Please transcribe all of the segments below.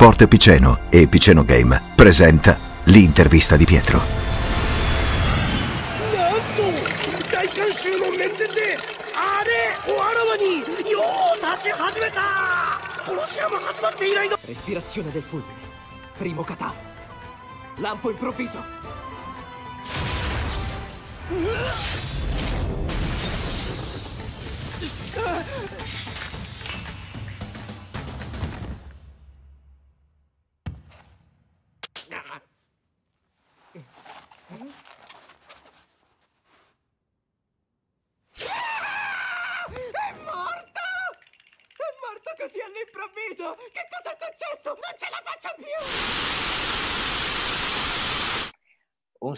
Sport Piceno e Piceno Game presenta l'intervista di Pietro. Oh, Respirazione del fulmine. Primo kata. Lampo improvviso. Uh!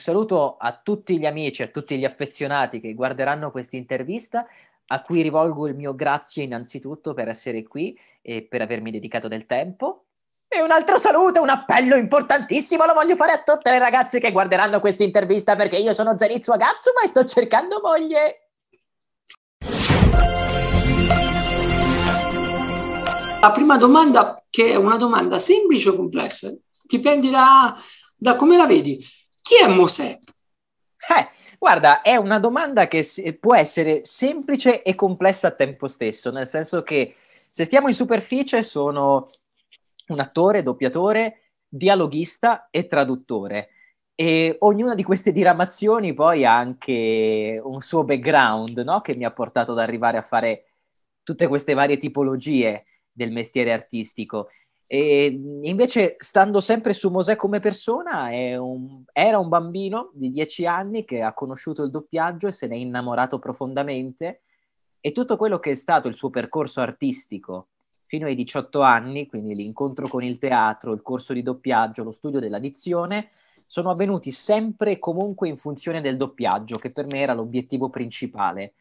Un saluto a tutti gli amici, a tutti gli affezionati che guarderanno questa intervista, a cui rivolgo il mio grazie innanzitutto per essere qui e per avermi dedicato del tempo. E un altro saluto, un appello importantissimo lo voglio fare a tutte le ragazze che guarderanno questa intervista perché io sono Zanizio Agazzuma e sto cercando moglie. La prima domanda, che è una domanda semplice o complessa, dipende da, da come la vedi. Chi è Mosè? Eh, guarda, è una domanda che può essere semplice e complessa al tempo stesso, nel senso che se stiamo in superficie sono un attore, doppiatore, dialoghista e traduttore. E ognuna di queste diramazioni poi ha anche un suo background, no? Che mi ha portato ad arrivare a fare tutte queste varie tipologie del mestiere artistico. E invece, stando sempre su Mosè come persona, un, era un bambino di 10 anni che ha conosciuto il doppiaggio e se ne è innamorato profondamente. E tutto quello che è stato il suo percorso artistico fino ai 18 anni, quindi l'incontro con il teatro, il corso di doppiaggio, lo studio della dizione, sono avvenuti sempre e comunque in funzione del doppiaggio, che per me era l'obiettivo principale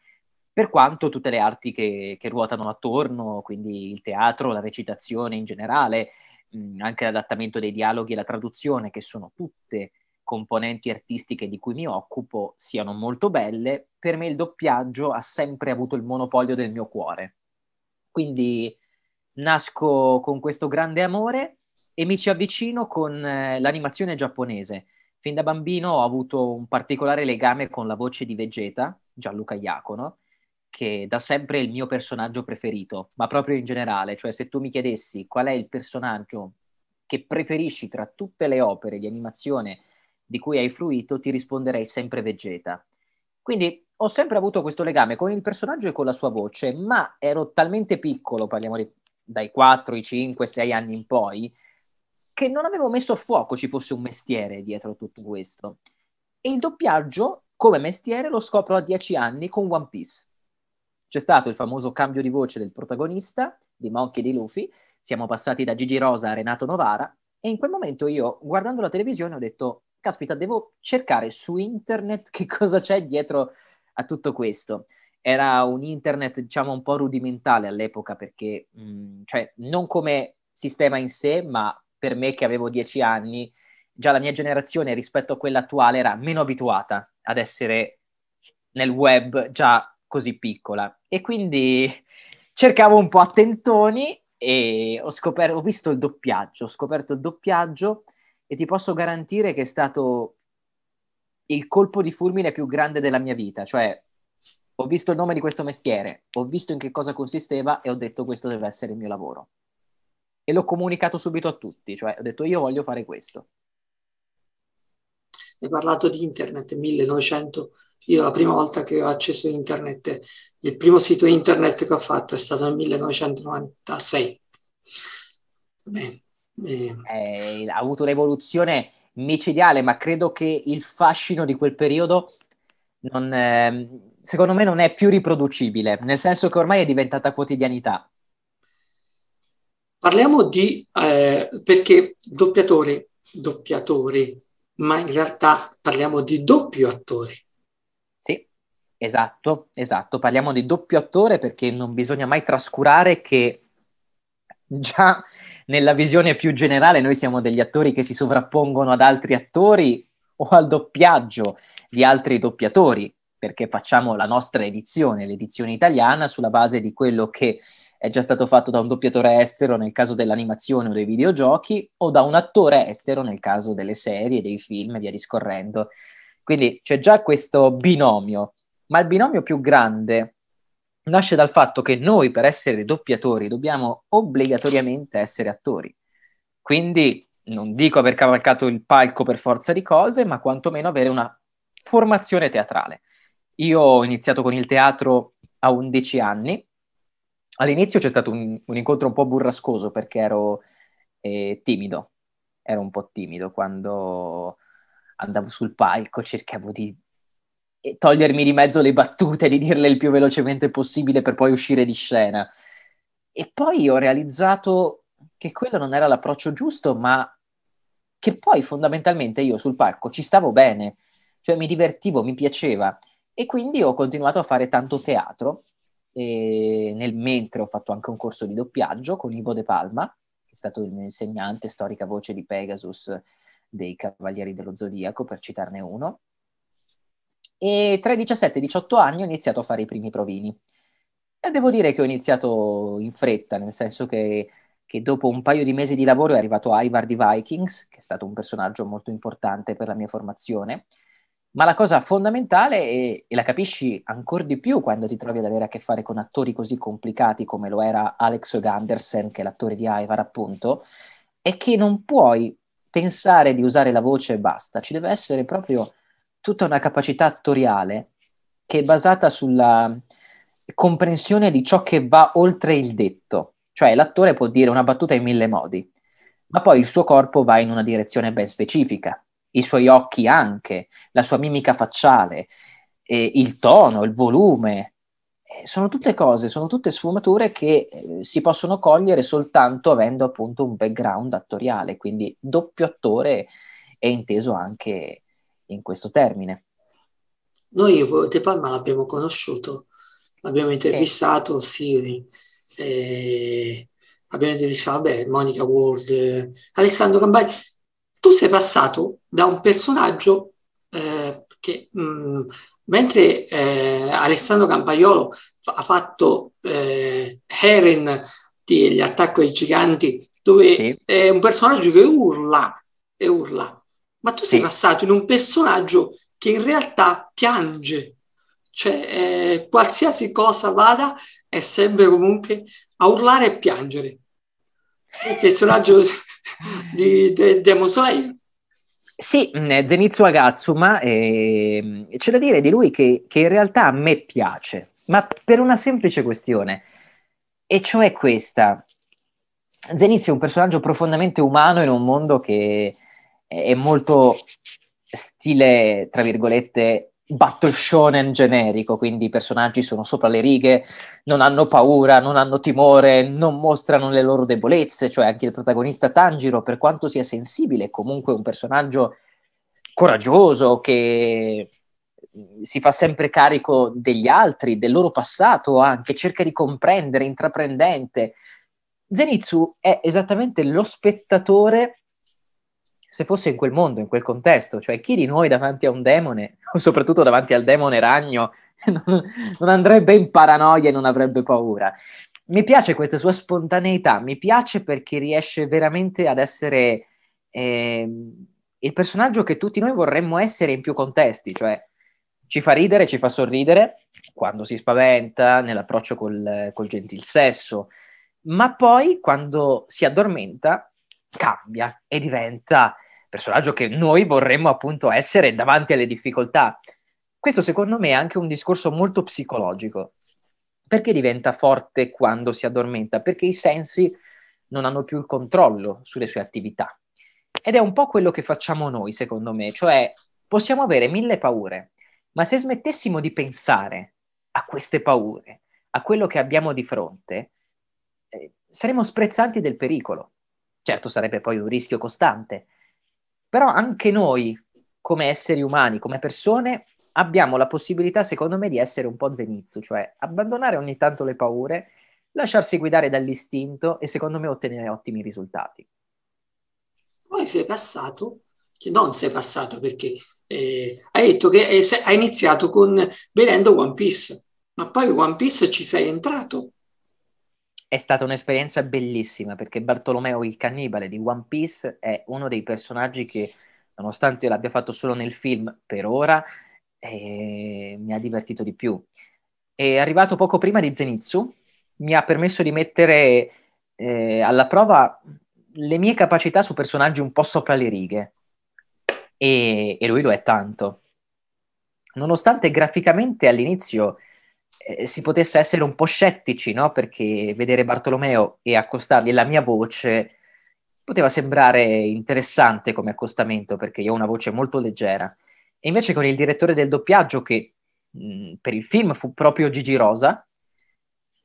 per quanto tutte le arti che, che ruotano attorno, quindi il teatro, la recitazione in generale, mh, anche l'adattamento dei dialoghi e la traduzione, che sono tutte componenti artistiche di cui mi occupo, siano molto belle, per me il doppiaggio ha sempre avuto il monopolio del mio cuore. Quindi nasco con questo grande amore e mi ci avvicino con eh, l'animazione giapponese. Fin da bambino ho avuto un particolare legame con la voce di Vegeta, Gianluca Iacono, che da sempre è il mio personaggio preferito, ma proprio in generale, cioè se tu mi chiedessi qual è il personaggio che preferisci tra tutte le opere di animazione di cui hai fruito, ti risponderei sempre Vegeta. Quindi ho sempre avuto questo legame con il personaggio e con la sua voce, ma ero talmente piccolo, parliamo di, dai 4, i 5, 6 anni in poi, che non avevo messo a fuoco ci fosse un mestiere dietro tutto questo. E il doppiaggio come mestiere lo scopro a 10 anni con One Piece c'è stato il famoso cambio di voce del protagonista di Monkey di Luffy, siamo passati da Gigi Rosa a Renato Novara e in quel momento io guardando la televisione ho detto caspita devo cercare su internet che cosa c'è dietro a tutto questo. Era un internet diciamo un po' rudimentale all'epoca perché mh, mm, cioè non come sistema in sé ma per me che avevo dieci anni già la mia generazione rispetto a quella attuale era meno abituata ad essere nel web già così piccola. E quindi cercavo un po' attentoni e ho, scoper- ho visto il doppiaggio, ho scoperto il doppiaggio e ti posso garantire che è stato il colpo di fulmine più grande della mia vita, cioè ho visto il nome di questo mestiere, ho visto in che cosa consisteva e ho detto questo deve essere il mio lavoro. E l'ho comunicato subito a tutti, cioè ho detto io voglio fare questo. Hai parlato di internet, 1900. Io la prima volta che ho acceso internet, il primo sito internet che ho fatto è stato nel 1996. Beh, eh. Eh, ha avuto un'evoluzione micidiale, ma credo che il fascino di quel periodo non, eh, secondo me non è più riproducibile, nel senso che ormai è diventata quotidianità. Parliamo di eh, perché doppiatore, doppiatore, ma in realtà parliamo di doppio attore. Sì, esatto, esatto. Parliamo di doppio attore perché non bisogna mai trascurare che già nella visione più generale noi siamo degli attori che si sovrappongono ad altri attori o al doppiaggio di altri doppiatori perché facciamo la nostra edizione, l'edizione italiana, sulla base di quello che è già stato fatto da un doppiatore estero nel caso dell'animazione o dei videogiochi, o da un attore estero nel caso delle serie, dei film e via discorrendo. Quindi c'è già questo binomio, ma il binomio più grande nasce dal fatto che noi per essere doppiatori dobbiamo obbligatoriamente essere attori. Quindi non dico aver cavalcato il palco per forza di cose, ma quantomeno avere una formazione teatrale. Io ho iniziato con il teatro a 11 anni. All'inizio c'è stato un, un incontro un po' burrascoso perché ero eh, timido, ero un po' timido quando andavo sul palco, cercavo di eh, togliermi di mezzo le battute, di dirle il più velocemente possibile per poi uscire di scena. E poi ho realizzato che quello non era l'approccio giusto, ma che poi fondamentalmente io sul palco ci stavo bene, cioè mi divertivo, mi piaceva e quindi ho continuato a fare tanto teatro, nel mentre ho fatto anche un corso di doppiaggio con Ivo De Palma, che è stato il mio insegnante, storica voce di Pegasus dei Cavalieri dello Zodiaco, per citarne uno. E tra i 17 e i 18 anni ho iniziato a fare i primi provini. E devo dire che ho iniziato in fretta, nel senso che, che dopo un paio di mesi di lavoro è arrivato Ivar di Vikings, che è stato un personaggio molto importante per la mia formazione, ma la cosa fondamentale, è, e la capisci ancora di più quando ti trovi ad avere a che fare con attori così complicati come lo era Alex Gandersen, che è l'attore di Ivar, appunto, è che non puoi pensare di usare la voce e basta, ci deve essere proprio tutta una capacità attoriale che è basata sulla comprensione di ciò che va oltre il detto, cioè l'attore può dire una battuta in mille modi, ma poi il suo corpo va in una direzione ben specifica i suoi occhi anche, la sua mimica facciale, eh, il tono, il volume, eh, sono tutte cose, sono tutte sfumature che eh, si possono cogliere soltanto avendo appunto un background attoriale, quindi doppio attore è inteso anche in questo termine. Noi eh, De Palma l'abbiamo conosciuto, l'abbiamo intervistato, eh. sì, eh, abbiamo intervistato, vabbè, Monica Ward, Alessandro Cambai, Tu sei passato da un personaggio eh, che mh, mm, mentre eh, Alessandro Campaiolo ha fatto eh, Heren di attacco ai giganti, dove sì. è un personaggio che urla e urla, ma tu sei sì. passato in un personaggio che in realtà piange, cioè eh, qualsiasi cosa vada è sempre comunque a urlare e piangere. Il personaggio di, di, di Demosai sì, mm, Zenitsu Agatsuma, eh, c'è da dire di lui che, che in realtà a me piace, ma per una semplice questione, e cioè questa. Zenitsu è un personaggio profondamente umano in un mondo che è molto stile, tra virgolette, battle shonen generico, quindi i personaggi sono sopra le righe, non hanno paura, non hanno timore, non mostrano le loro debolezze, cioè anche il protagonista Tanjiro, per quanto sia sensibile, è comunque un personaggio coraggioso che mm, si fa sempre carico degli altri, del loro passato anche, cerca di comprendere, intraprendente. Zenitsu è esattamente lo spettatore se fosse in quel mondo, in quel contesto, cioè chi di noi davanti a un demone, soprattutto davanti al demone ragno, non, non andrebbe in paranoia e non avrebbe paura. Mi piace questa sua spontaneità, mi piace perché riesce veramente ad essere eh, il personaggio che tutti noi vorremmo essere in più contesti, cioè ci fa ridere, ci fa sorridere quando si spaventa, nell'approccio col, col gentil sesso, ma poi quando si addormenta cambia e diventa il personaggio che noi vorremmo appunto essere davanti alle difficoltà. Questo secondo me è anche un discorso molto psicologico. Perché diventa forte quando si addormenta? Perché i sensi non hanno più il controllo sulle sue attività. Ed è un po' quello che facciamo noi, secondo me, cioè possiamo avere mille paure, ma se smettessimo di pensare a queste paure, a quello che abbiamo di fronte, eh, saremmo sprezzanti del pericolo. Certo sarebbe poi un rischio costante, però anche noi, come esseri umani, come persone, abbiamo la possibilità, secondo me, di essere un po' zenizzo, cioè abbandonare ogni tanto le paure, lasciarsi guidare dall'istinto e, secondo me, ottenere ottimi risultati. Poi sei passato, non sei passato perché eh, hai detto che eh, hai iniziato con vedendo One Piece, ma poi One Piece ci sei entrato è stata un'esperienza bellissima perché Bartolomeo il cannibale di One Piece è uno dei personaggi che, nonostante l'abbia fatto solo nel film per ora, eh, mi ha divertito di più. È arrivato poco prima di Zenitsu, mi ha permesso di mettere eh, alla prova le mie capacità su personaggi un po' sopra le righe e, e lui lo è tanto. Nonostante graficamente all'inizio eh, si potesse essere un po' scettici, no? Perché vedere Bartolomeo e accostargli la mia voce poteva sembrare interessante come accostamento, perché io ho una voce molto leggera. E invece con il direttore del doppiaggio, che mh, mm, per il film fu proprio Gigi Rosa,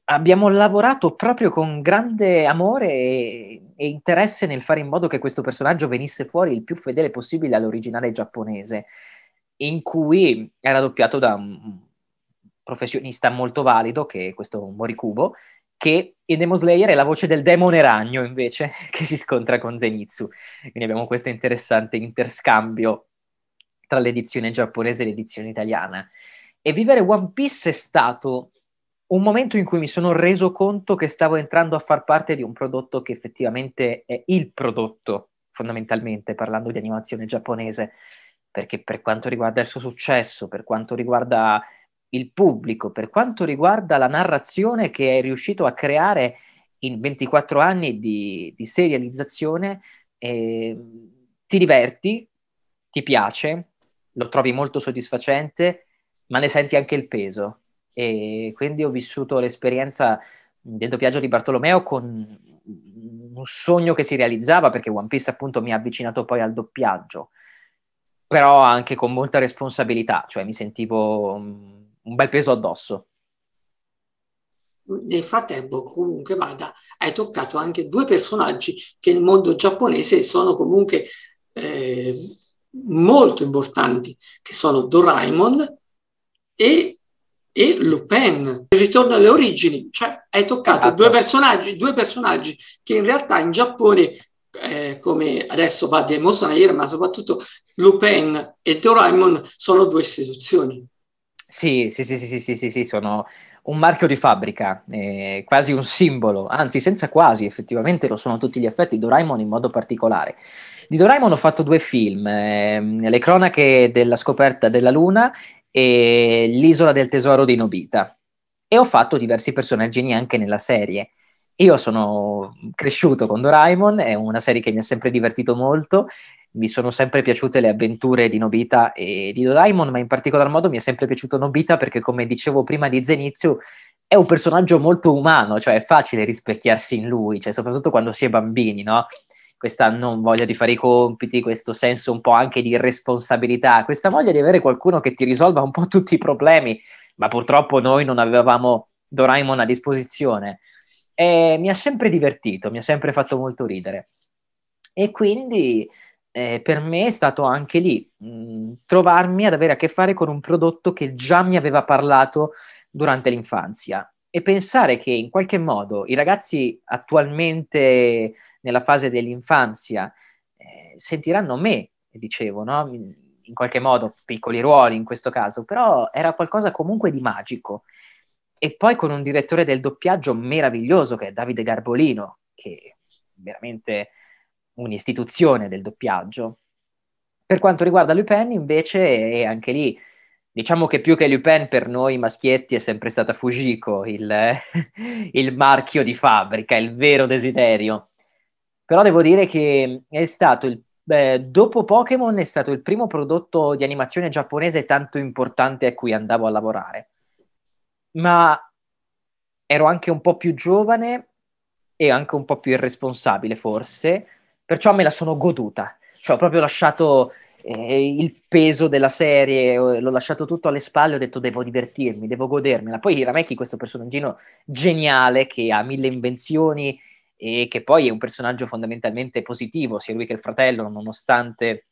abbiamo lavorato proprio con grande amore e, e, interesse nel fare in modo che questo personaggio venisse fuori il più fedele possibile all'originale giapponese, in cui era doppiato da un, professionista molto valido, che è questo Morikubo, che in Demon Slayer è la voce del demone ragno invece, che si scontra con Zenitsu. Quindi abbiamo questo interessante interscambio tra l'edizione giapponese e l'edizione italiana. E vivere One Piece è stato un momento in cui mi sono reso conto che stavo entrando a far parte di un prodotto che effettivamente è il prodotto, fondamentalmente parlando di animazione giapponese, perché per quanto riguarda il suo successo, per quanto riguarda il pubblico per quanto riguarda la narrazione che è riuscito a creare in 24 anni di, di serializzazione, eh, ti diverti, ti piace, lo trovi molto soddisfacente, ma ne senti anche il peso. E quindi ho vissuto l'esperienza del doppiaggio di Bartolomeo con un sogno che si realizzava, perché One Piece appunto mi ha avvicinato poi al doppiaggio, però anche con molta responsabilità, cioè mi sentivo un bel peso addosso. Nel frattempo, comunque vada, hai toccato anche due personaggi che nel mondo giapponese sono comunque eh, molto importanti, che sono Doraemon e, e Lupin. Il ritorno alle origini, cioè hai toccato esatto. due, personaggi, due personaggi che in realtà in Giappone eh, come adesso va di mossa ma soprattutto Lupin e Doraemon sono due istituzioni. Sì, sì, sì, sì, sì, sì, sì, sì, sono un marchio di fabbrica, eh, quasi un simbolo, anzi senza quasi, effettivamente lo sono tutti gli effetti, Doraemon in modo particolare. Di Doraemon ho fatto due film, eh, Le cronache della scoperta della luna e L'isola del tesoro di Nobita. E ho fatto diversi personaggi anche nella serie. Io sono cresciuto con Doraemon, è una serie che mi ha sempre divertito molto mi sono sempre piaciute le avventure di Nobita e di Doraemon, ma in particolar modo mi è sempre piaciuto Nobita perché, come dicevo prima di Zenitsu, è un personaggio molto umano, cioè è facile rispecchiarsi in lui, cioè soprattutto quando si è bambini, no? Questa non voglia di fare i compiti, questo senso un po' anche di responsabilità, questa voglia di avere qualcuno che ti risolva un po' tutti i problemi, ma purtroppo noi non avevamo Doraemon a disposizione. E mi ha sempre divertito, mi ha sempre fatto molto ridere. E quindi eh, per me è stato anche lì mh, mm, trovarmi ad avere a che fare con un prodotto che già mi aveva parlato durante l'infanzia e pensare che in qualche modo i ragazzi attualmente nella fase dell'infanzia eh, sentiranno me, dicevo, no? in qualche modo piccoli ruoli in questo caso, però era qualcosa comunque di magico. E poi con un direttore del doppiaggio meraviglioso che è Davide Garbolino, che veramente un'istituzione del doppiaggio. Per quanto riguarda Lupin, invece, è anche lì Diciamo che più che Lupin per noi maschietti è sempre stata Fujiko, il, il, marchio di fabbrica, il vero desiderio. Però devo dire che è stato il, eh, dopo Pokémon è stato il primo prodotto di animazione giapponese tanto importante a cui andavo a lavorare. Ma ero anche un po' più giovane e anche un po' più irresponsabile forse, Perciò me la sono goduta. Cioè, ho proprio lasciato eh, il peso della serie, eh, l'ho lasciato tutto alle spalle, ho detto devo divertirmi, devo godermela. Poi Hirameki, questo personaggio geniale che ha mille invenzioni e che poi è un personaggio fondamentalmente positivo, sia lui che il fratello, nonostante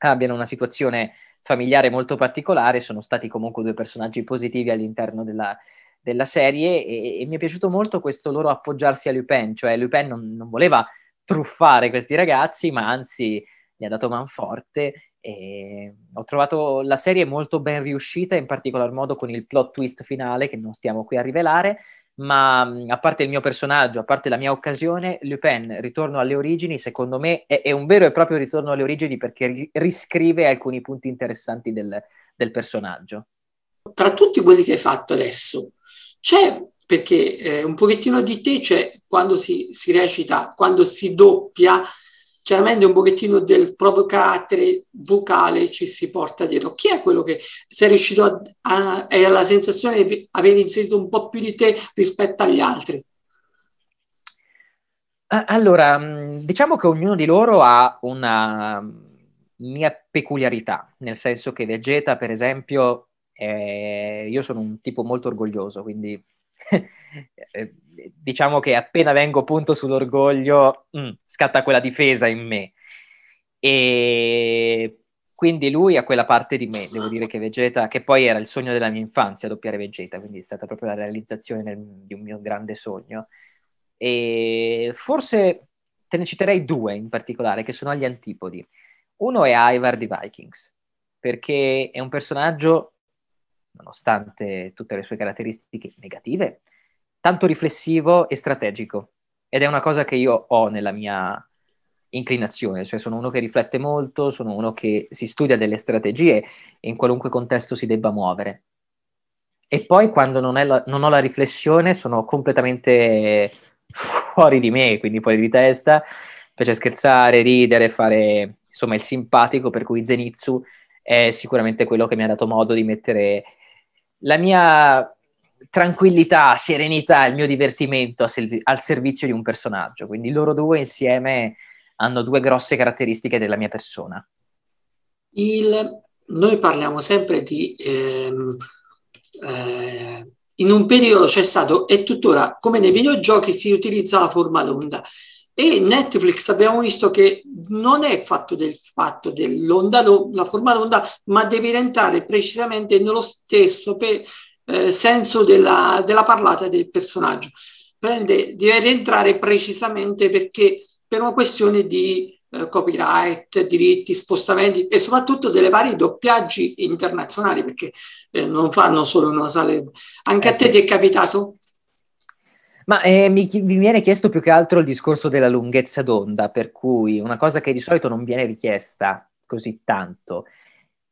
abbiano una situazione familiare molto particolare, sono stati comunque due personaggi positivi all'interno della, della serie e, e, mi è piaciuto molto questo loro appoggiarsi a Lupin, cioè Lupin non, non voleva truffare questi ragazzi, ma anzi gli ha dato manforte. E ho trovato la serie molto ben riuscita, in particolar modo con il plot twist finale che non stiamo qui a rivelare, ma a parte il mio personaggio, a parte la mia occasione, Lupin, ritorno alle origini, secondo me è, è un vero e proprio ritorno alle origini perché ri- riscrive alcuni punti interessanti del, del personaggio. Tra tutti quelli che hai fatto adesso, c'è perché eh, un pochettino di te c'è cioè, quando si, si, recita, quando si doppia, chiaramente un pochettino del proprio carattere vocale ci si porta dietro. Chi è quello che sei riuscito a, a, a la sensazione di aver inserito un po' più di te rispetto agli altri? Allora, mm, diciamo che ognuno di loro ha una mm, mia peculiarità, nel senso che Vegeta, per esempio, eh, io sono un tipo molto orgoglioso, quindi Eh, diciamo che appena vengo punto sull'orgoglio mh, mm, scatta quella difesa in me. E quindi lui ha quella parte di me, devo dire che Vegeta, che poi era il sogno della mia infanzia, doppiare Vegeta, quindi è stata proprio la realizzazione del, di un mio grande sogno. E forse te ne citerei due in particolare, che sono agli antipodi. Uno è Ivar di Vikings, perché è un personaggio nonostante tutte le sue caratteristiche negative, tanto riflessivo e strategico. Ed è una cosa che io ho nella mia inclinazione, cioè sono uno che riflette molto, sono uno che si studia delle strategie in qualunque contesto si debba muovere. E poi quando non, la, non ho la riflessione sono completamente fuori di me, quindi fuori di testa, piace scherzare, ridere, fare insomma il simpatico, per cui Zenitsu è sicuramente quello che mi ha dato modo di mettere la mia tranquillità, serenità, il mio divertimento selvi- al servizio di un personaggio. Quindi loro due insieme hanno due grosse caratteristiche della mia persona. Il... Noi parliamo sempre di... Ehm, eh, in un periodo c'è stato e tuttora, come nei videogiochi, si utilizza la forma d'onda. E Netflix abbiamo visto che non è fatto del fatto dell'onda, la forma d'onda, ma deve rientrare precisamente nello stesso pe, eh, senso della, della, parlata del personaggio. Prende, deve rientrare precisamente perché per una questione di eh, copyright, diritti, spostamenti e soprattutto delle varie doppiaggi internazionali, perché eh, non fanno solo una sala. Anche eh a te ti è capitato? Ma eh, mi, mi, viene chiesto più che altro il discorso della lunghezza d'onda, per cui una cosa che di solito non viene richiesta così tanto,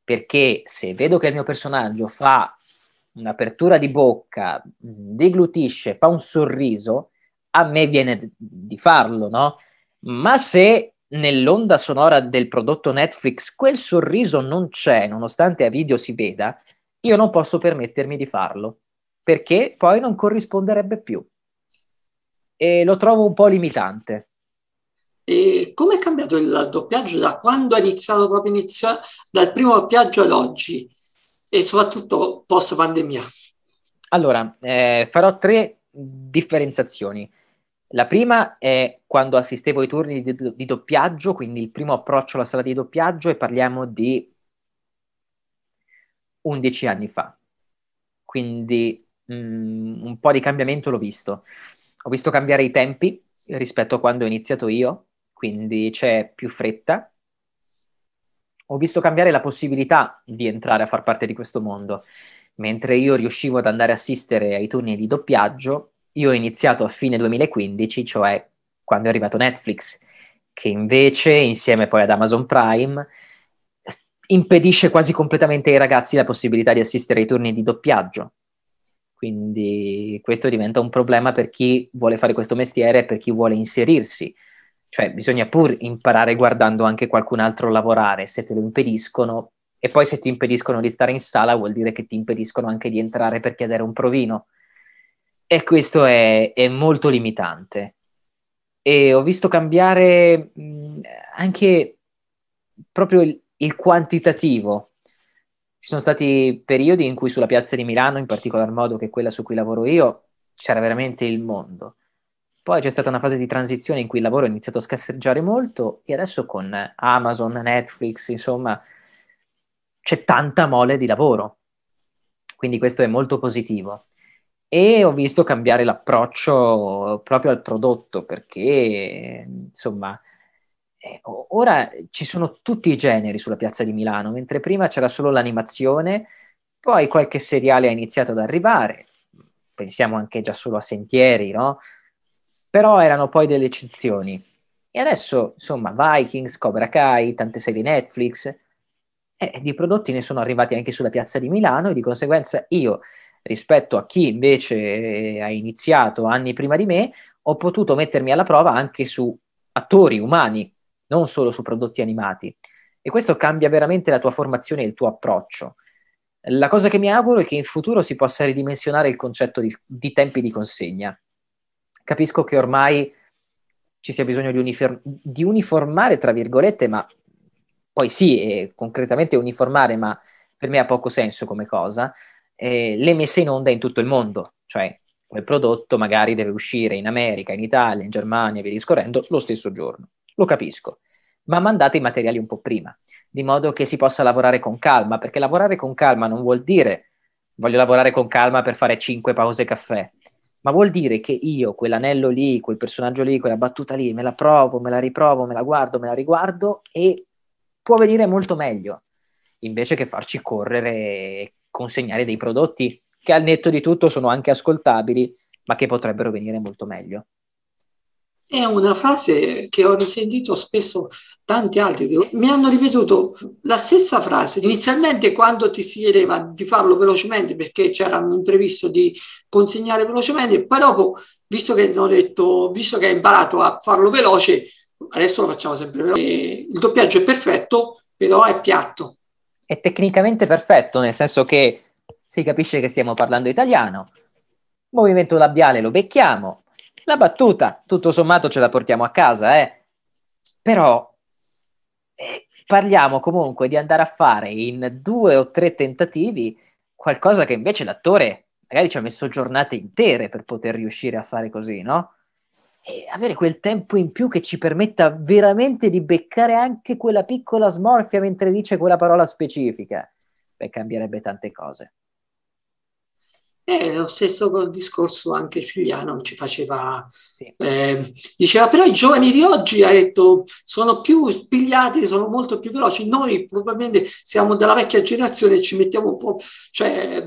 perché se vedo che il mio personaggio fa un'apertura di bocca, deglutisce, fa un sorriso, a me viene di farlo, no? Ma se nell'onda sonora del prodotto Netflix quel sorriso non c'è, nonostante a video si veda, io non posso permettermi di farlo, perché poi non corrisponderebbe più e lo trovo un po' limitante. E come è cambiato il doppiaggio da quando è iniziato proprio inizio, dal primo doppiaggio ad oggi e soprattutto post pandemia? Allora, eh, farò tre differenziazioni. La prima è quando assistevo ai turni di, di, doppiaggio, quindi il primo approccio alla sala di doppiaggio e parliamo di 11 anni fa. Quindi mh, mm, un po' di cambiamento l'ho visto. Ho visto cambiare i tempi rispetto a quando ho iniziato io, quindi c'è più fretta. Ho visto cambiare la possibilità di entrare a far parte di questo mondo. Mentre io riuscivo ad andare a assistere ai turni di doppiaggio, io ho iniziato a fine 2015, cioè quando è arrivato Netflix, che invece, insieme poi ad Amazon Prime, impedisce quasi completamente ai ragazzi la possibilità di assistere ai turni di doppiaggio. Quindi questo diventa un problema per chi vuole fare questo mestiere e per chi vuole inserirsi. Cioè bisogna pur imparare guardando anche qualcun altro lavorare, se te lo impediscono. E poi se ti impediscono di stare in sala vuol dire che ti impediscono anche di entrare per chiedere un provino. E questo è, è molto limitante. E ho visto cambiare mh, anche proprio il, il quantitativo ci sono stati periodi in cui sulla piazza di Milano, in particolar modo che è quella su cui lavoro io, c'era veramente il mondo. Poi c'è stata una fase di transizione in cui il lavoro è iniziato a scasseggiare molto e adesso con Amazon, Netflix, insomma, c'è tanta mole di lavoro. Quindi questo è molto positivo. E ho visto cambiare l'approccio proprio al prodotto perché, insomma, eh, ora ci sono tutti i generi sulla piazza di Milano, mentre prima c'era solo l'animazione, poi qualche seriale ha iniziato ad arrivare, pensiamo anche già solo a Sentieri, no? Però erano poi delle eccezioni. E adesso, insomma, Vikings, Cobra Kai, tante serie Netflix, eh, di prodotti ne sono arrivati anche sulla piazza di Milano e di conseguenza io, rispetto a chi invece eh, ha iniziato anni prima di me, ho potuto mettermi alla prova anche su attori umani non solo su prodotti animati. E questo cambia veramente la tua formazione e il tuo approccio. La cosa che mi auguro è che in futuro si possa ridimensionare il concetto di, di tempi di consegna. Capisco che ormai ci sia bisogno di, uniform- di uniformare, tra virgolette, ma poi sì, concretamente uniformare, ma per me ha poco senso come cosa, eh, le messe in onda in tutto il mondo, cioè quel prodotto magari deve uscire in America, in Italia, in Germania, via discorrendo, lo stesso giorno lo capisco, ma mandate i materiali un po' prima, di modo che si possa lavorare con calma, perché lavorare con calma non vuol dire voglio lavorare con calma per fare cinque pause caffè, ma vuol dire che io quell'anello lì, quel personaggio lì, quella battuta lì, me la provo, me la riprovo, me la guardo, me la riguardo e può venire molto meglio, invece che farci correre e consegnare dei prodotti che al netto di tutto sono anche ascoltabili, ma che potrebbero venire molto meglio. È una frase che ho risentito spesso tanti altri, mi hanno ripetuto la stessa frase. Inizialmente quando ti si chiedeva di farlo velocemente perché c'era un imprevisto di consegnare velocemente, poi dopo, visto che hanno detto, visto che hai imparato a farlo veloce, adesso lo facciamo sempre veloce. Il doppiaggio è perfetto, però è piatto. È tecnicamente perfetto, nel senso che si capisce che stiamo parlando italiano, movimento labiale lo becchiamo, la battuta, tutto sommato, ce la portiamo a casa, eh. Però eh, parliamo comunque di andare a fare in due o tre tentativi qualcosa che invece l'attore magari ci ha messo giornate intere per poter riuscire a fare così, no? E avere quel tempo in più che ci permetta veramente di beccare anche quella piccola smorfia mentre dice quella parola specifica, beh, cambierebbe tante cose. Eh, lo stesso discorso anche Figliano ci faceva, sì. eh, diceva però i giovani di oggi, ha detto, sono più spigliati, sono molto più veloci, noi probabilmente siamo della vecchia generazione e ci mettiamo un po', cioè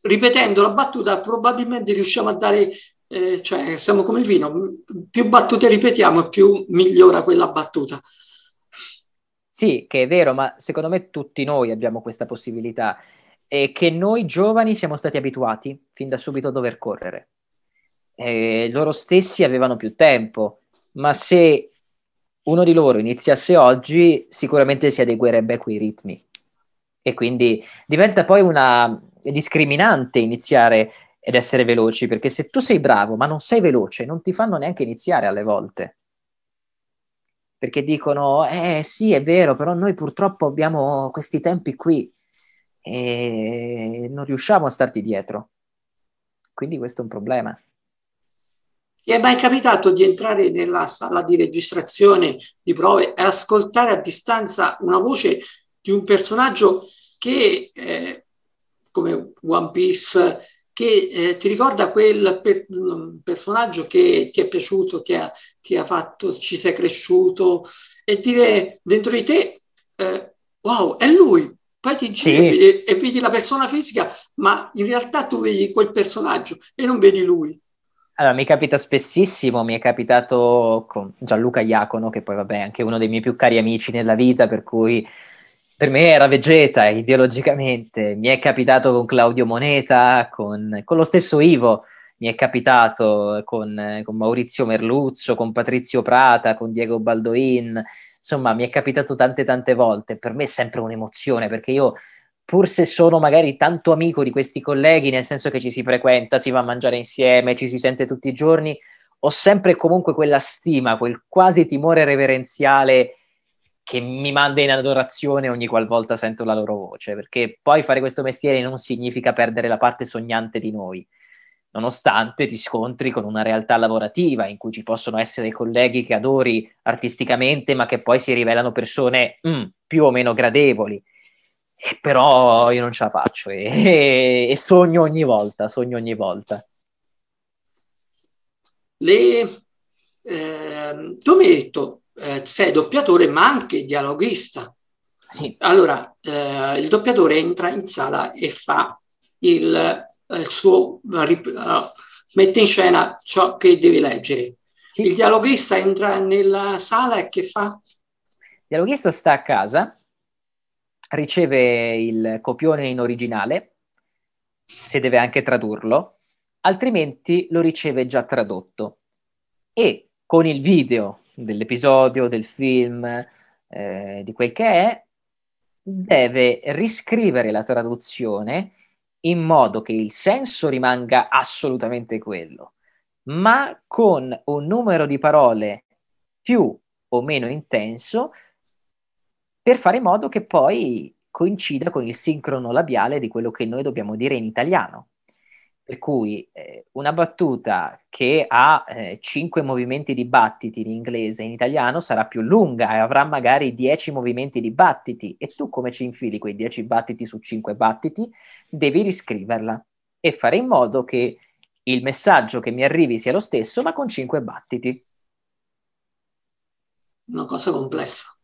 ripetendo la battuta probabilmente riusciamo a dare, eh, cioè siamo come il vino, più battute ripetiamo più migliora quella battuta. Sì, che è vero, ma secondo me tutti noi abbiamo questa possibilità e che noi giovani siamo stati abituati fin da subito a dover correre. Eh, loro stessi avevano più tempo, ma se uno di loro iniziasse oggi, sicuramente si adeguerebbe a quei ritmi. E quindi diventa poi una discriminante iniziare ed essere veloci, perché se tu sei bravo ma non sei veloce, non ti fanno neanche iniziare alle volte. Perché dicono, eh sì, è vero, però noi purtroppo abbiamo questi tempi qui e non riusciamo a starti dietro. Quindi questo è un problema. Ti è mai capitato di entrare nella sala di registrazione di prove e ascoltare a distanza una voce di un personaggio che, eh, come One Piece, che eh, ti ricorda quel per, mm, personaggio che ti è piaciuto, ti ha, ti ha, fatto, ci sei cresciuto, e dire dentro di te, eh, wow, è lui, poi ti giri sì. e, vedi, e vedi la persona fisica, ma in realtà tu vedi quel personaggio e non vedi lui. Allora, mi capita spessissimo, mi è capitato con Gianluca Iacono, che poi vabbè è anche uno dei miei più cari amici nella vita, per cui per me era vegeta ideologicamente, mi è capitato con Claudio Moneta, con, con lo stesso Ivo, mi è capitato con, con, Maurizio Merluzzo, con Patrizio Prata, con Diego Baldoin, insomma, mi è capitato tante tante volte, per me è sempre un'emozione perché io pur se sono magari tanto amico di questi colleghi, nel senso che ci si frequenta, si va a mangiare insieme, ci si sente tutti i giorni, ho sempre comunque quella stima, quel quasi timore reverenziale che mi manda in adorazione ogni qualvolta sento la loro voce, perché poi fare questo mestiere non significa perdere la parte sognante di noi, nonostante ti scontri con una realtà lavorativa in cui ci possono essere colleghi che adori artisticamente, ma che poi si rivelano persone mm, più o meno gradevoli. E però io non ce la faccio e, e, sogno ogni volta, sogno ogni volta. Le, eh, tu mi hai detto, eh, sei doppiatore ma anche dialoghista. Sì. Allora, eh, il doppiatore entra in sala e fa il eh, suo, eh, eh, mette in scena ciò che devi leggere. Sì. Il dialoghista entra nella sala e che fa? Il dialoghista sta a casa, riceve il copione in originale, se deve anche tradurlo, altrimenti lo riceve già tradotto. E con il video dell'episodio, del film, eh, di quel che è, deve riscrivere la traduzione in modo che il senso rimanga assolutamente quello, ma con un numero di parole più o meno intenso per fare in modo che poi coincida con il sincrono labiale di quello che noi dobbiamo dire in italiano. Per cui eh, una battuta che ha eh, movimenti di battiti in inglese e in italiano sarà più lunga e avrà magari dieci movimenti di battiti e tu come ci infili quei dieci battiti su cinque battiti? Devi riscriverla e fare in modo che il messaggio che mi arrivi sia lo stesso ma con cinque battiti. Una cosa complessa.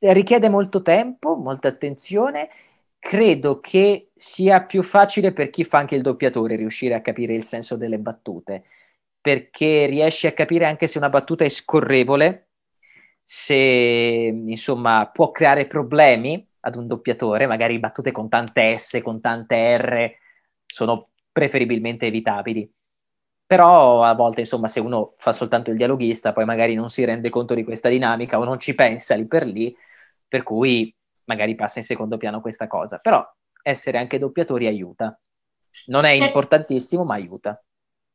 Richiede molto tempo, molta attenzione credo che sia più facile per chi fa anche il doppiatore riuscire a capire il senso delle battute, perché riesci a capire anche se una battuta è scorrevole, se insomma può creare problemi ad un doppiatore, magari battute con tante S, con tante R, sono preferibilmente evitabili. Però a volte, insomma, se uno fa soltanto il dialoghista, poi magari non si rende conto di questa dinamica o non ci pensa lì per lì, per cui magari passa in secondo piano questa cosa, però essere anche doppiatori aiuta. Non è eh. importantissimo, ma aiuta.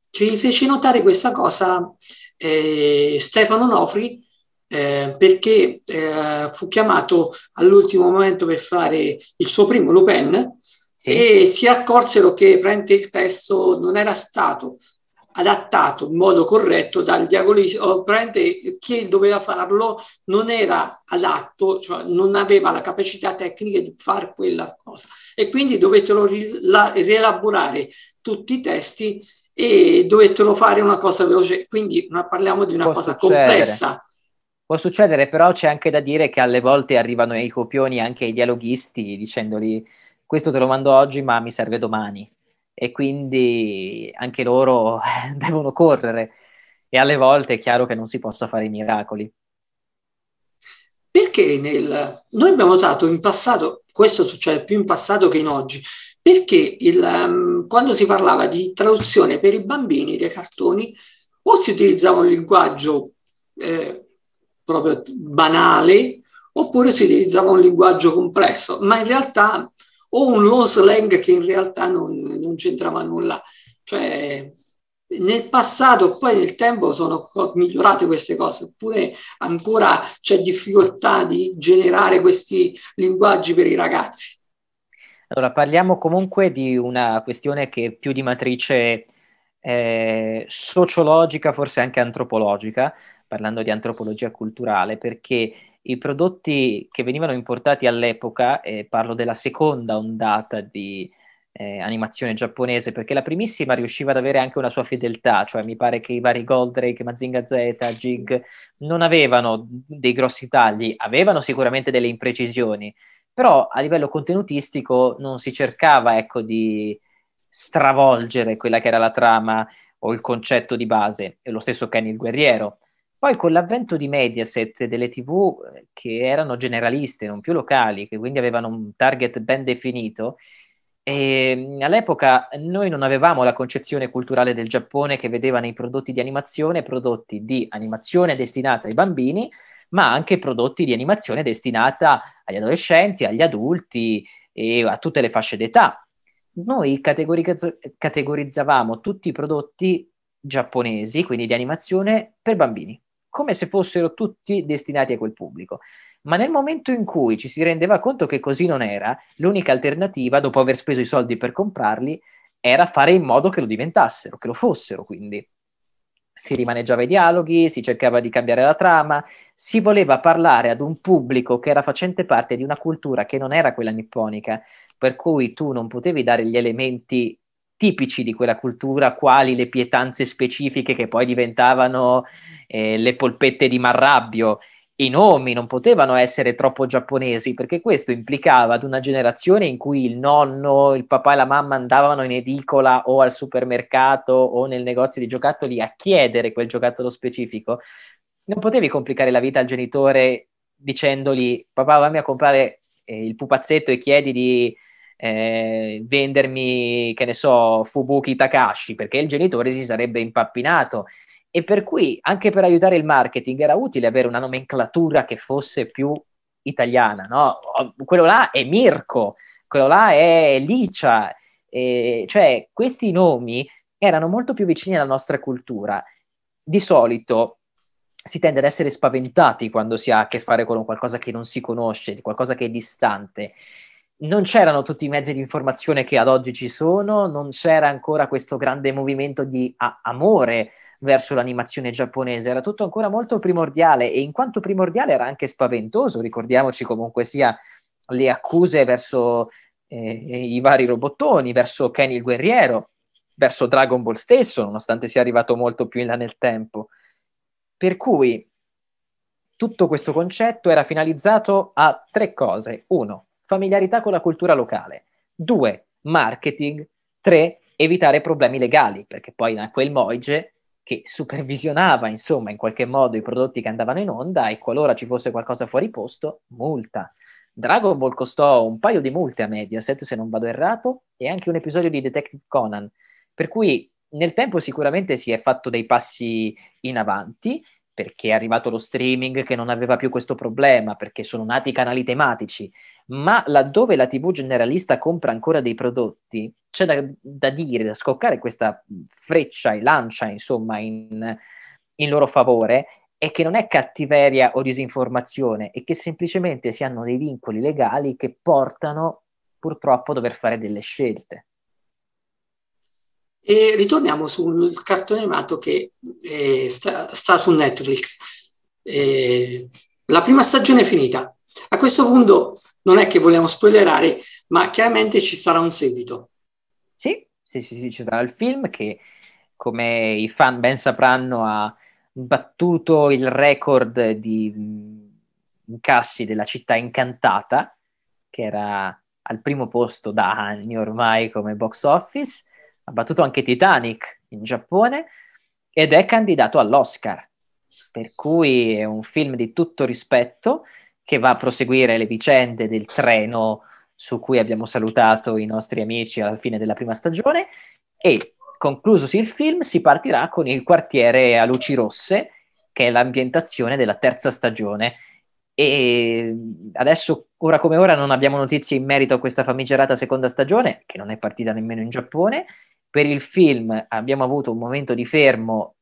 Ci fece notare questa cosa eh, Stefano Nofri eh, perché eh, fu chiamato all'ultimo momento per fare il suo primo Lupin sì. e si accorsero che prende il testo non era stato adattato in modo corretto dal diagolismo, oh, chi doveva farlo non era adatto, cioè non aveva la capacità tecnica di fare quella cosa e quindi dovettero rielaborare tutti i testi e dovettero fare una cosa veloce, quindi parliamo di una Può cosa succedere. complessa. Può succedere, però c'è anche da dire che alle volte arrivano i copioni anche ai dialoghisti dicendogli questo te lo mando oggi ma mi serve domani e quindi anche loro devono correre e alle volte è chiaro che non si possa fare i miracoli. Perché nel... noi abbiamo notato in passato, questo succede più in passato che in oggi, perché il, um, quando si parlava di traduzione per i bambini dei cartoni o si utilizzava un linguaggio eh, proprio banale oppure si utilizzava un linguaggio complesso, ma in realtà o un lo slang che in realtà non, non c'entrava nulla. Cioè, nel passato, poi nel tempo sono migliorate queste cose, oppure ancora c'è difficoltà di generare questi linguaggi per i ragazzi. Allora, parliamo comunque di una questione che è più di matrice eh, sociologica, forse anche antropologica, parlando di antropologia culturale, perché i prodotti che venivano importati all'epoca, eh, parlo della seconda ondata di eh, animazione giapponese, perché la primissima riusciva ad avere anche una sua fedeltà, cioè mi pare che i vari Goldrake, Mazinga Z, Jig non avevano dei grossi tagli, avevano sicuramente delle imprecisioni, però a livello contenutistico non si cercava ecco, di stravolgere quella che era la trama o il concetto di base, e lo stesso Kenny il guerriero poi con l'avvento di Mediaset e delle tv eh, che erano generaliste, non più locali, che quindi avevano un target ben definito, e ehm, all'epoca noi non avevamo la concezione culturale del Giappone che vedeva nei prodotti di animazione prodotti di animazione destinata ai bambini, ma anche prodotti di animazione destinata agli adolescenti, agli adulti e a tutte le fasce d'età. Noi categorizz- categorizzavamo tutti i prodotti giapponesi, quindi di animazione, per bambini come se fossero tutti destinati a quel pubblico. Ma nel momento in cui ci si rendeva conto che così non era, l'unica alternativa, dopo aver speso i soldi per comprarli, era fare in modo che lo diventassero, che lo fossero, quindi si rimaneggiava i dialoghi, si cercava di cambiare la trama, si voleva parlare ad un pubblico che era facente parte di una cultura che non era quella nipponica, per cui tu non potevi dare gli elementi tipici di quella cultura, quali le pietanze specifiche che poi diventavano eh, le polpette di Marrabbio. I nomi non potevano essere troppo giapponesi perché questo implicava ad una generazione in cui il nonno, il papà e la mamma andavano in edicola o al supermercato o nel negozio di giocattoli a chiedere quel giocattolo specifico. Non potevi complicare la vita al genitore dicendogli papà vammi a comprare eh, il pupazzetto e chiedi di eh, vendermi, che ne so, Fubuki Takashi, perché il genitore si sarebbe impappinato. E per cui anche per aiutare il marketing era utile avere una nomenclatura che fosse più italiana, no? Quello là è Mirko, quello là è Licia, eh, cioè questi nomi erano molto più vicini alla nostra cultura. Di solito si tende ad essere spaventati quando si ha a che fare con qualcosa che non si conosce, qualcosa che è distante non c'erano tutti i mezzi di informazione che ad oggi ci sono, non c'era ancora questo grande movimento di a- amore verso l'animazione giapponese, era tutto ancora molto primordiale e in quanto primordiale era anche spaventoso, ricordiamoci comunque sia le accuse verso eh, i vari robottoni, verso Kenny il guerriero, verso Dragon Ball stesso, nonostante sia arrivato molto più in là nel tempo. Per cui tutto questo concetto era finalizzato a tre cose. Uno, familiarità con la cultura locale. Due, marketing. Tre, evitare problemi legali, perché poi nacque il Moige che supervisionava, insomma, in qualche modo i prodotti che andavano in onda e qualora ci fosse qualcosa fuori posto, multa. Dragon Ball costò un paio di multe a Mediaset, se non vado errato, e anche un episodio di Detective Conan. Per cui nel tempo sicuramente si è fatto dei passi in avanti perché è arrivato lo streaming che non aveva più questo problema, perché sono nati i canali tematici, ma laddove la TV generalista compra ancora dei prodotti, c'è da, da dire, da scoccare questa freccia e lancia, insomma, in, in loro favore, è che non è cattiveria o disinformazione, è che semplicemente si hanno dei vincoli legali che portano purtroppo a dover fare delle scelte. E ritorniamo sul cartone animato che eh, sta, sta, su Netflix. Eh, la prima stagione è finita. A questo punto non è che vogliamo spoilerare, ma chiaramente ci sarà un seguito. Sì, sì, sì, sì ci sarà il film che, come i fan ben sapranno, ha battuto il record di mm, incassi della città incantata, che era al primo posto da anni ormai come box office ha battuto anche Titanic in Giappone ed è candidato all'Oscar, per cui è un film di tutto rispetto che va a proseguire le vicende del treno su cui abbiamo salutato i nostri amici alla fine della prima stagione e conclusosi il film si partirà con il quartiere a luci rosse che è l'ambientazione della terza stagione e adesso ora come ora non abbiamo notizie in merito a questa famigerata seconda stagione che non è partita nemmeno in Giappone per il film abbiamo avuto un momento di fermo,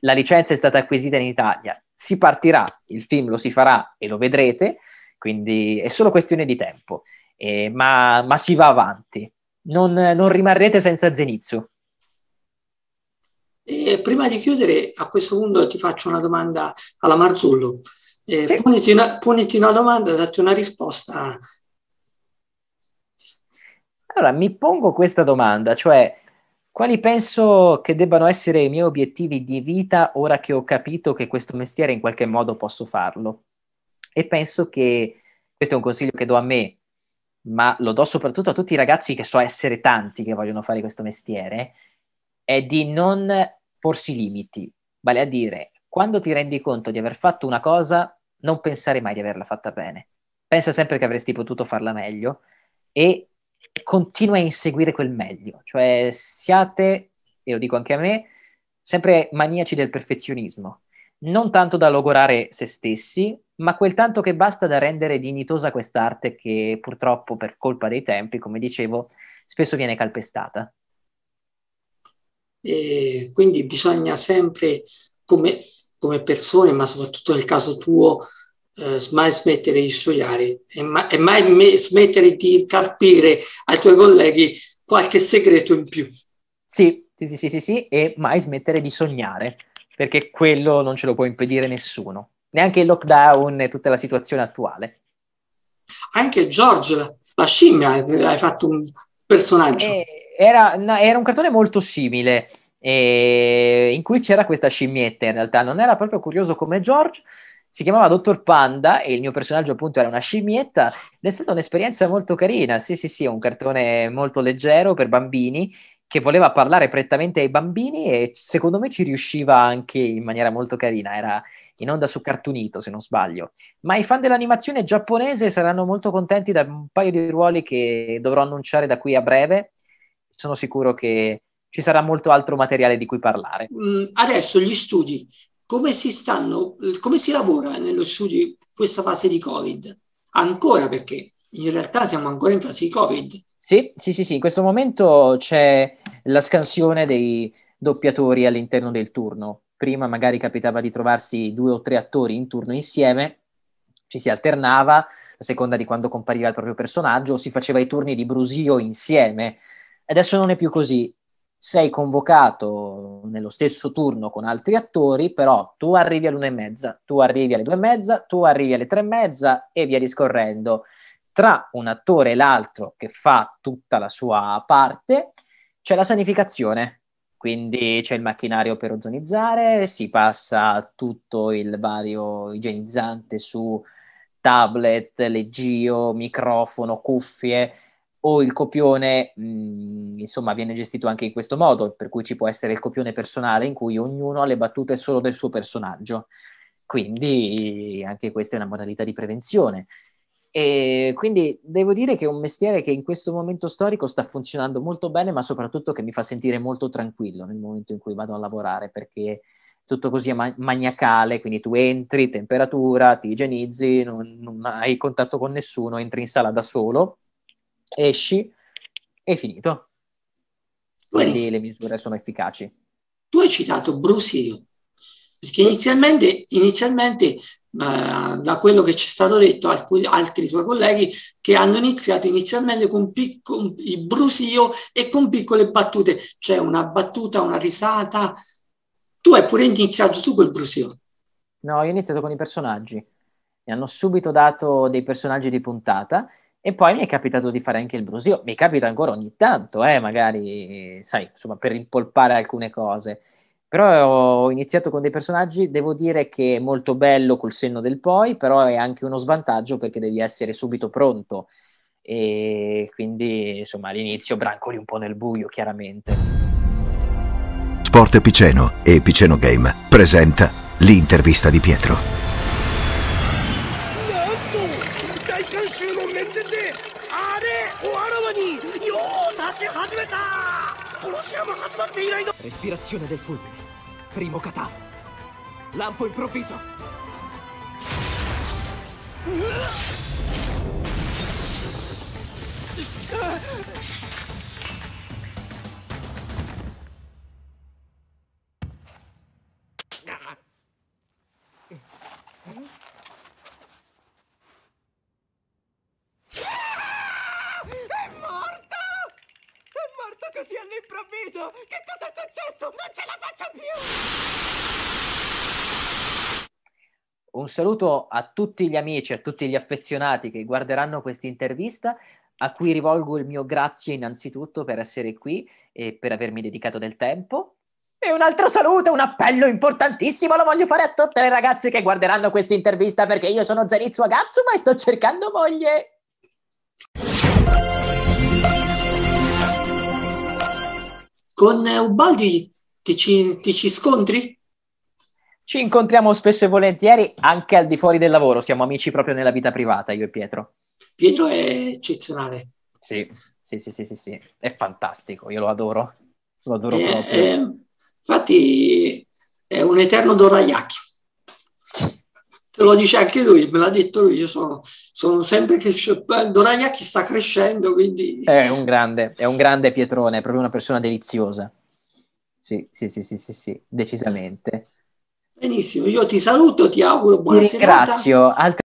la licenza è stata acquisita in Italia, si partirà, il film lo si farà e lo vedrete, quindi è solo questione di tempo, eh, ma, ma, si va avanti, non, non rimarrete senza Zenizio. Eh, prima di chiudere, a questo punto ti faccio una domanda alla Marzullo. Eh, sì. poniti, una, poniti, una, domanda, datti una risposta allora, mi pongo questa domanda, cioè quali penso che debbano essere i miei obiettivi di vita ora che ho capito che questo mestiere in qualche modo posso farlo? E penso che questo è un consiglio che do a me, ma lo do soprattutto a tutti i ragazzi che so essere tanti che vogliono fare questo mestiere, è di non porsi limiti, vale a dire, quando ti rendi conto di aver fatto una cosa, non pensare mai di averla fatta bene. Pensa sempre che avresti potuto farla meglio e continua a inseguire quel meglio, cioè siate, e lo dico anche a me, sempre maniaci del perfezionismo, non tanto da logorare se stessi, ma quel tanto che basta da rendere dignitosa quest'arte che purtroppo per colpa dei tempi, come dicevo, spesso viene calpestata. E quindi bisogna sempre, come, come persone, ma soprattutto nel caso tuo, eh, mai smettere di studiare e, ma, e mai smettere di carpire ai tuoi colleghi qualche segreto in più. Sì, sì, sì, sì, sì, sì, e mai smettere di sognare, perché quello non ce lo può impedire nessuno, neanche il lockdown e tutta la situazione attuale. Anche George, la, scimmia, hai fatto un personaggio. Eh, era, era un cartone molto simile, eh, in cui c'era questa scimmietta, in realtà non era proprio curioso come George, si chiamava Dottor Panda e il mio personaggio appunto era una scimmietta ed è stata un'esperienza molto carina, sì sì sì, un cartone molto leggero per bambini che voleva parlare prettamente ai bambini e secondo me ci riusciva anche in maniera molto carina, era in onda su Cartunito se non sbaglio, ma i fan dell'animazione giapponese saranno molto contenti da un paio di ruoli che dovrò annunciare da qui a breve, sono sicuro che ci sarà molto altro materiale di cui parlare. Mm, adesso gli studi come si, stanno, come si lavora nello studio in questa fase di Covid? Ancora perché in realtà siamo ancora in fase di Covid. Sì, sì, sì, sì. in questo momento c'è la scansione dei doppiatori all'interno del turno. Prima magari capitava di trovarsi due o tre attori in turno insieme, ci si alternava a seconda di quando compariva il proprio personaggio, o si faceva i turni di brusio insieme. Adesso non è più così, sei convocato nello stesso turno con altri attori, però tu arrivi all'una e mezza, tu arrivi alle due e mezza, tu arrivi alle tre e mezza e via discorrendo. Tra un attore e l'altro che fa tutta la sua parte c'è la sanificazione, quindi c'è il macchinario per ozonizzare, si passa tutto il vario igienizzante su tablet, leggio, microfono, cuffie, o il copione, mh, mm, insomma, viene gestito anche in questo modo, per cui ci può essere il copione personale in cui ognuno ha le battute solo del suo personaggio. Quindi anche questa è una modalità di prevenzione. E quindi devo dire che è un mestiere che in questo momento storico sta funzionando molto bene, ma soprattutto che mi fa sentire molto tranquillo nel momento in cui vado a lavorare, perché tutto così ma- maniacale, quindi tu entri, temperatura, ti igienizzi, non, non hai contatto con nessuno, entri in sala da solo esci e finito. Quindi le misure sono efficaci. Tu hai citato Brusio, perché inizialmente, inizialmente eh, da quello che ci è stato detto alcuni, altri tuoi colleghi che hanno iniziato inizialmente con, picco, il brusio e con piccole battute, cioè una battuta, una risata. Tu hai pure iniziato tu col brusio. No, io ho iniziato con i personaggi. Mi hanno subito dato dei personaggi di puntata e poi mi è capitato di fare anche il brusio, mi capita ancora ogni tanto, eh, magari, sai, insomma, per rimpolpare alcune cose. Però ho iniziato con dei personaggi, devo dire che è molto bello col senno del poi, però è anche uno svantaggio perché devi essere subito pronto. E quindi, insomma, all'inizio brancoli un po' nel buio, chiaramente. Sport Piceno e Piceno Game presenta l'intervista di Pietro. Respirazione del fulmine. Primo kata. Lampo improvviso. Ah! successo? Che cosa è successo? Non ce la faccio più! Un saluto a tutti gli amici, a tutti gli affezionati che guarderanno questa intervista, a cui rivolgo il mio grazie innanzitutto per essere qui e per avermi dedicato del tempo. E un altro saluto, un appello importantissimo lo voglio fare a tutte le ragazze che guarderanno questa intervista perché io sono Zenizio Agazzu ma sto cercando moglie. Con eh, Ubaldi ti ci, ti ci scontri? Ci incontriamo spesso e volentieri anche al di fuori del lavoro, siamo amici proprio nella vita privata, io e Pietro. Pietro è eccezionale. Sì, sì, sì, sì, sì, sì. è fantastico, io lo adoro, lo adoro eh, proprio. Eh, infatti è un eterno Dorayaki te lo dice anche lui, me l'ha detto lui, io sono, sono sempre che Doragliacchi sta crescendo, quindi... È un grande, è un grande Pietrone, è proprio una persona deliziosa. Sì, sì, sì, sì, sì, sì decisamente. Benissimo, io ti saluto, ti auguro buona ti serata. Ringrazio.